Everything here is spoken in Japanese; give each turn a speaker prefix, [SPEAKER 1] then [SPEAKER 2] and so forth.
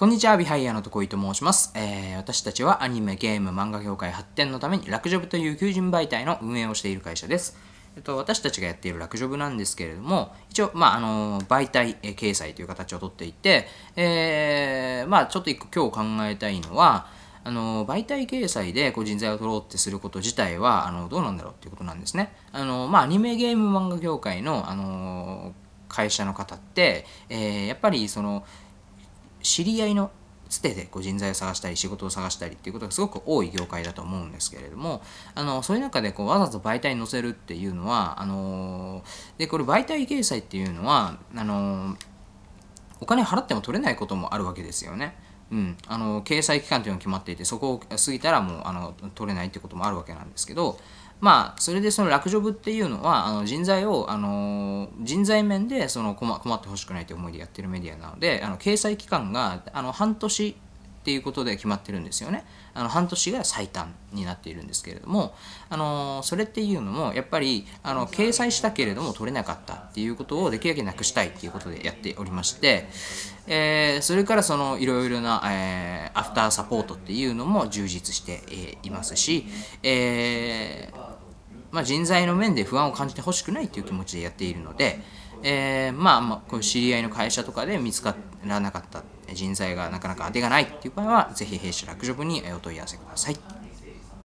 [SPEAKER 1] こんにちは、ビハイヤーのとこいと申します。えー、私たちはアニメ、ゲーム、漫画業界発展のために、クジョブという求人媒体の運営をしている会社です。えっと、私たちがやっているクジョブなんですけれども、一応、まあ、あの、媒体、え掲載という形をとっていて、えー、まあ、ちょっと一個今日考えたいのは、あの媒体掲載でこう人材を取ろうってすること自体はあのどうなんだろうっていうことなんですね。あのまあ、アニメゲーム漫画業界のあの会社の方って、えー、やっぱりその知り合いのつてでこう人材を探したり仕事を探したりっていうことがすごく多い業界だと思うんですけれどもあのそういう中でこうわざと媒体に載せるっていうのはあのでこれ媒体掲載っていうのはあのお金払っても取れないこともあるわけですよね。うん、あの掲載期間というのが決まっていてそこを過ぎたらもうあの取れないってこともあるわけなんですけど、まあ、それでその落ジョブっていうのはあの人材をあの人材面でその困困ってほしくないという思いでやってるメディアなのであの掲載期間があの半年っていうことで決まってるんですよね。あの半年が最短になっているんですけれども、あのそれっていうのもやっぱりあの掲載したけれども取れなかったっていうことをできるだけなくしたいっていうことでやっておりまして、えー、それからそのいろいろな、えー、アフターサポートっていうのも充実して、えいますし、えー、まあ、人材の面で不安を感じてほしくないっていう気持ちでやっているので、えー、まあ、まあ、こういう知り合いの会社とかで見つからなかった人材がなかなか当てがないっていう場合は、ぜひ弊社楽ジョブにお問い合わせください。